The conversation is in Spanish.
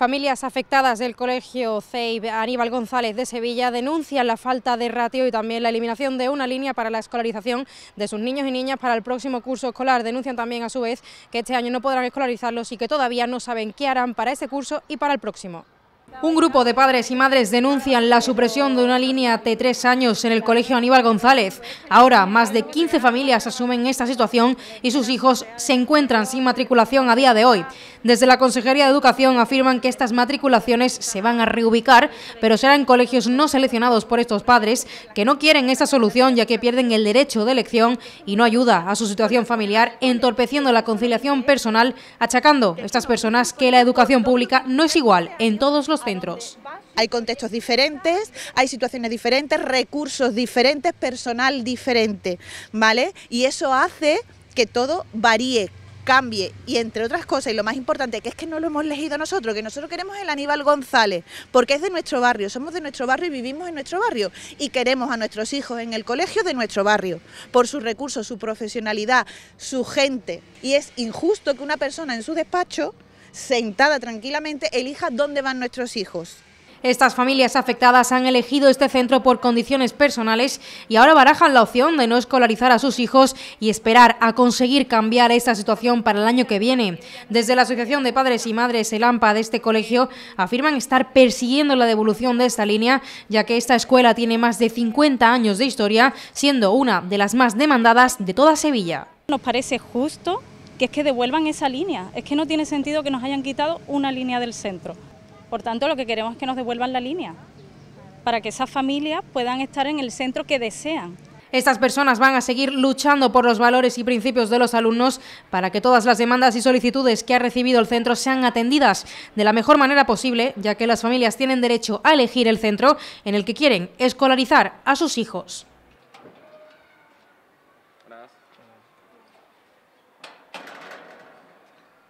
Familias afectadas del Colegio CEIB Aníbal González de Sevilla denuncian la falta de ratio y también la eliminación de una línea para la escolarización de sus niños y niñas para el próximo curso escolar. Denuncian también a su vez que este año no podrán escolarizarlos y que todavía no saben qué harán para ese curso y para el próximo. Un grupo de padres y madres denuncian la supresión de una línea de tres años en el colegio Aníbal González. Ahora, más de 15 familias asumen esta situación y sus hijos se encuentran sin matriculación a día de hoy. Desde la Consejería de Educación afirman que estas matriculaciones se van a reubicar, pero serán colegios no seleccionados por estos padres que no quieren esta solución ya que pierden el derecho de elección y no ayuda a su situación familiar, entorpeciendo la conciliación personal, achacando a estas personas que la educación pública no es igual en todos los hay contextos diferentes, hay situaciones diferentes, recursos diferentes, personal diferente, ¿vale? Y eso hace que todo varíe, cambie y entre otras cosas y lo más importante que es que no lo hemos elegido nosotros, que nosotros queremos el Aníbal González, porque es de nuestro barrio, somos de nuestro barrio y vivimos en nuestro barrio y queremos a nuestros hijos en el colegio de nuestro barrio por sus recursos, su profesionalidad, su gente y es injusto que una persona en su despacho sentada tranquilamente, elija dónde van nuestros hijos. Estas familias afectadas han elegido este centro por condiciones personales y ahora barajan la opción de no escolarizar a sus hijos y esperar a conseguir cambiar esta situación para el año que viene. Desde la Asociación de Padres y Madres El Ampa de este colegio afirman estar persiguiendo la devolución de esta línea, ya que esta escuela tiene más de 50 años de historia, siendo una de las más demandadas de toda Sevilla. Nos parece justo que es que devuelvan esa línea. Es que no tiene sentido que nos hayan quitado una línea del centro. Por tanto, lo que queremos es que nos devuelvan la línea, para que esas familias puedan estar en el centro que desean. Estas personas van a seguir luchando por los valores y principios de los alumnos para que todas las demandas y solicitudes que ha recibido el centro sean atendidas de la mejor manera posible, ya que las familias tienen derecho a elegir el centro en el que quieren escolarizar a sus hijos.